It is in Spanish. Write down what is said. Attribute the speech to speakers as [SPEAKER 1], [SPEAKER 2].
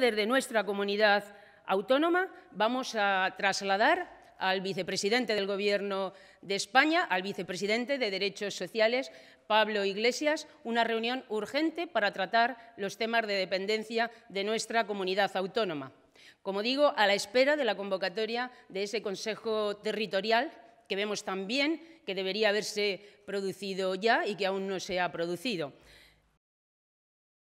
[SPEAKER 1] Desde nuestra comunidad autónoma vamos a trasladar al vicepresidente del Gobierno de España, al vicepresidente de Derechos Sociales, Pablo Iglesias, una reunión urgente para tratar los temas de dependencia de nuestra comunidad autónoma. Como digo, a la espera de la convocatoria de ese Consejo Territorial, que vemos también que debería haberse producido ya y que aún no se ha producido.